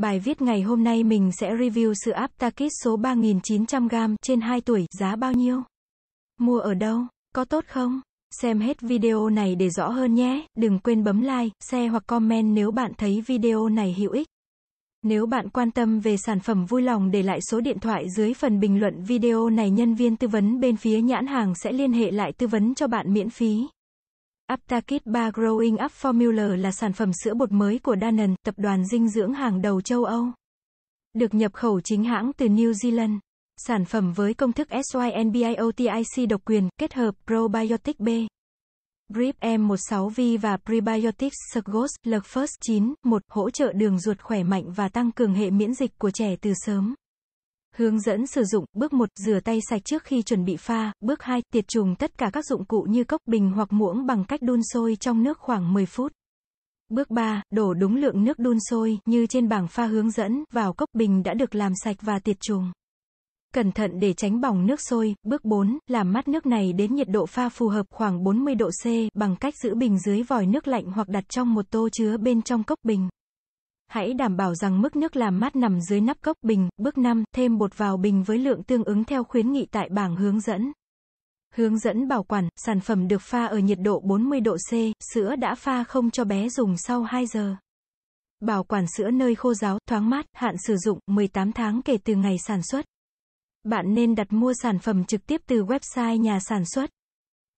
Bài viết ngày hôm nay mình sẽ review sữa áp Takis số 3900g trên 2 tuổi, giá bao nhiêu? Mua ở đâu? Có tốt không? Xem hết video này để rõ hơn nhé, đừng quên bấm like, share hoặc comment nếu bạn thấy video này hữu ích. Nếu bạn quan tâm về sản phẩm vui lòng để lại số điện thoại dưới phần bình luận video này nhân viên tư vấn bên phía nhãn hàng sẽ liên hệ lại tư vấn cho bạn miễn phí. Aptakit 3 Growing Up Formula là sản phẩm sữa bột mới của Danone, tập đoàn dinh dưỡng hàng đầu châu Âu. Được nhập khẩu chính hãng từ New Zealand. Sản phẩm với công thức SYNBIOTIC độc quyền, kết hợp Probiotic B. Grip M16V và Prebiotic Surgos First 9, 1, hỗ trợ đường ruột khỏe mạnh và tăng cường hệ miễn dịch của trẻ từ sớm. Hướng dẫn sử dụng, bước 1, rửa tay sạch trước khi chuẩn bị pha, bước 2, tiệt trùng tất cả các dụng cụ như cốc, bình hoặc muỗng bằng cách đun sôi trong nước khoảng 10 phút. Bước 3, đổ đúng lượng nước đun sôi, như trên bảng pha hướng dẫn, vào cốc bình đã được làm sạch và tiệt trùng. Cẩn thận để tránh bỏng nước sôi. Bước 4, làm mát nước này đến nhiệt độ pha phù hợp khoảng 40 độ C, bằng cách giữ bình dưới vòi nước lạnh hoặc đặt trong một tô chứa bên trong cốc bình. Hãy đảm bảo rằng mức nước làm mát nằm dưới nắp cốc bình. Bước 5, thêm bột vào bình với lượng tương ứng theo khuyến nghị tại bảng hướng dẫn. Hướng dẫn bảo quản, sản phẩm được pha ở nhiệt độ 40 độ C, sữa đã pha không cho bé dùng sau 2 giờ. Bảo quản sữa nơi khô ráo, thoáng mát, hạn sử dụng 18 tháng kể từ ngày sản xuất. Bạn nên đặt mua sản phẩm trực tiếp từ website nhà sản xuất